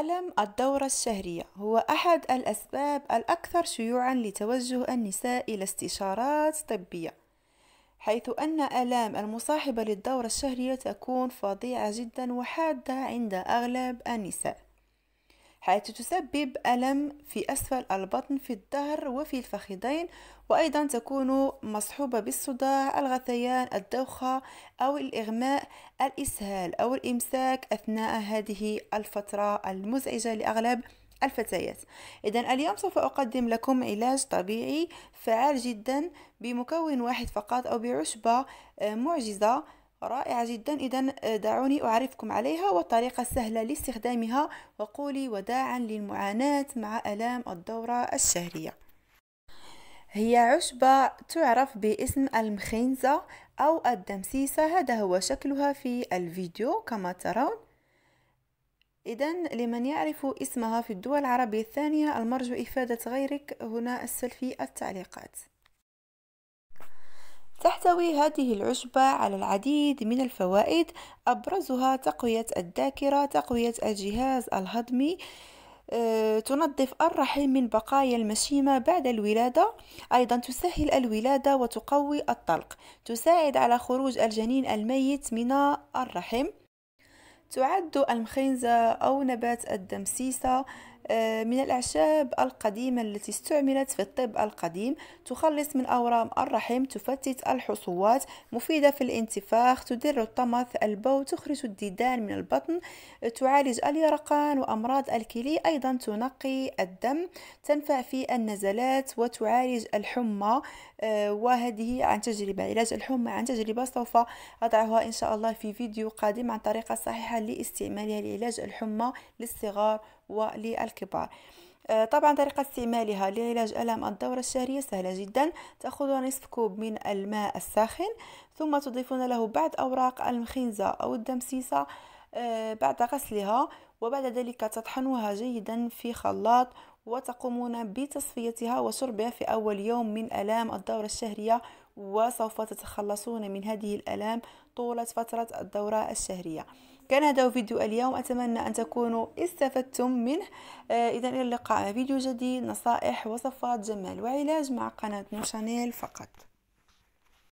ألم الدورة الشهرية هو أحد الأسباب الأكثر شيوعا لتوجه النساء إلى استشارات طبية حيث أن آلام المصاحبة للدورة الشهرية تكون فظيعة جدا وحادة عند أغلب النساء حيث تسبب ألم في أسفل البطن في الظهر وفي الفخذين وأيضا تكون مصحوبة بالصداع الغثيان الدوخة أو الإغماء الإسهال أو الإمساك أثناء هذه الفترة المزعجة لأغلب الفتيات اذا اليوم سوف اقدم لكم علاج طبيعي فعال جدا بمكون واحد فقط او بعشبه آه، معجزه رائعة جدا إذا آه، دعوني أعرفكم عليها وطريقة السهلة لاستخدامها وقولي وداعا للمعاناة مع ألام الدورة الشهرية هي عشبة تعرف باسم المخنزة أو الدمسيسة هذا هو شكلها في الفيديو كما ترون إذا لمن يعرف اسمها في الدول العربية الثانية المرجو إفادة غيرك هنا في التعليقات تحتوي هذه العشبة على العديد من الفوائد أبرزها تقوية الذاكرة تقوية الجهاز الهضمي آه، تنظف الرحم من بقايا المشيمة بعد الولادة أيضا تسهل الولادة وتقوي الطلق تساعد على خروج الجنين الميت من الرحم تعد المخنزة أو نبات الدمسيسة آه، من الأعشاب القديمة التي استعملت في الطب القديم تخلص من أورام الرحم تفتت الحصوات مفيدة في الانتفاخ تدر الطمث البو تخرج الديدان من البطن تعالج اليرقان وأمراض الكلي أيضا تنقي الدم تنفع في النزلات وتعالج الحمى آه، وهذه عن تجربة علاج الحمى عن تجربة سوف أضعها إن شاء الله في فيديو قادم عن طريقة صحيحة لاستعمالها لعلاج الحمى للصغار وللكبار الكبار آه، طبعا طريقة استعمالها لعلاج ألم الدورة الشهرية سهلة جدا تأخذون نصف كوب من الماء الساخن ثم تضيفون له بعض أوراق المخنزة أو الدمسيسة آه، بعد غسلها وبعد ذلك تطحنوها جيدا في خلاط وتقومون بتصفيتها وشربها في أول يوم من ألام الدورة الشهرية وسوف تتخلصون من هذه الآلام طولة فترة الدورة الشهرية كان هذا هو فيديو اليوم أتمنى أن تكونوا استفدتم منه آه إذا إلى اللقاء مع فيديو جديد نصائح وصفات جمال وعلاج مع قناة نوشانيل فقط